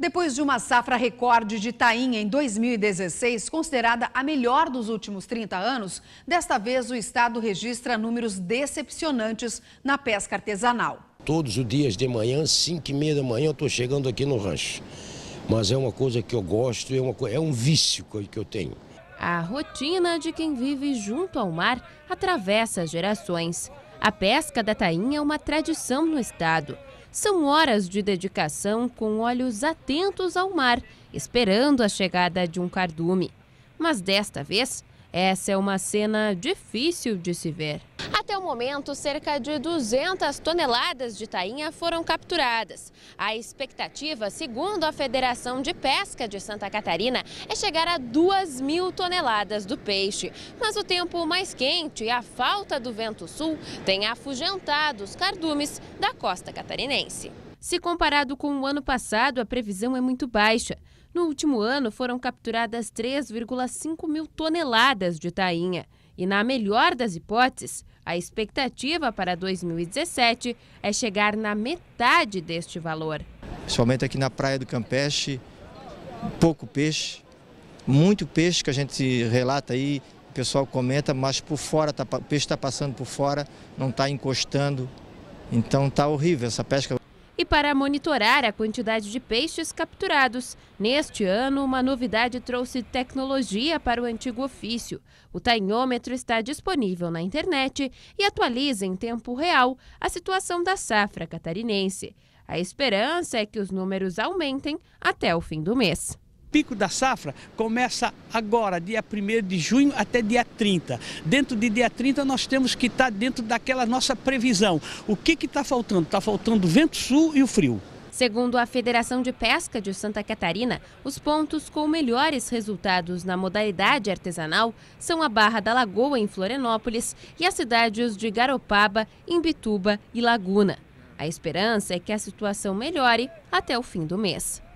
Depois de uma safra recorde de tainha em 2016, considerada a melhor dos últimos 30 anos, desta vez o estado registra números decepcionantes na pesca artesanal. Todos os dias de manhã, 5 e meia da manhã, eu estou chegando aqui no rancho. Mas é uma coisa que eu gosto, é, uma, é um vício que eu tenho. A rotina de quem vive junto ao mar atravessa gerações. A pesca da tainha é uma tradição no estado. São horas de dedicação com olhos atentos ao mar, esperando a chegada de um cardume. Mas desta vez, essa é uma cena difícil de se ver o momento, cerca de 200 toneladas de tainha foram capturadas. A expectativa, segundo a Federação de Pesca de Santa Catarina, é chegar a 2 mil toneladas do peixe. Mas o tempo mais quente e a falta do vento sul têm afugentado os cardumes da costa catarinense. Se comparado com o ano passado, a previsão é muito baixa. No último ano, foram capturadas 3,5 mil toneladas de tainha. E, na melhor das hipóteses, a expectativa para 2017 é chegar na metade deste valor. Principalmente aqui na Praia do Campeche, pouco peixe, muito peixe que a gente relata aí, o pessoal comenta, mas por fora, tá, o peixe está passando por fora, não está encostando. Então está horrível essa pesca e para monitorar a quantidade de peixes capturados. Neste ano, uma novidade trouxe tecnologia para o antigo ofício. O tainhômetro está disponível na internet e atualiza em tempo real a situação da safra catarinense. A esperança é que os números aumentem até o fim do mês pico da safra começa agora, dia 1 de junho até dia 30. Dentro de dia 30 nós temos que estar tá dentro daquela nossa previsão. O que está faltando? Está faltando o vento sul e o frio. Segundo a Federação de Pesca de Santa Catarina, os pontos com melhores resultados na modalidade artesanal são a Barra da Lagoa, em Florianópolis, e as cidades de Garopaba, Imbituba e Laguna. A esperança é que a situação melhore até o fim do mês.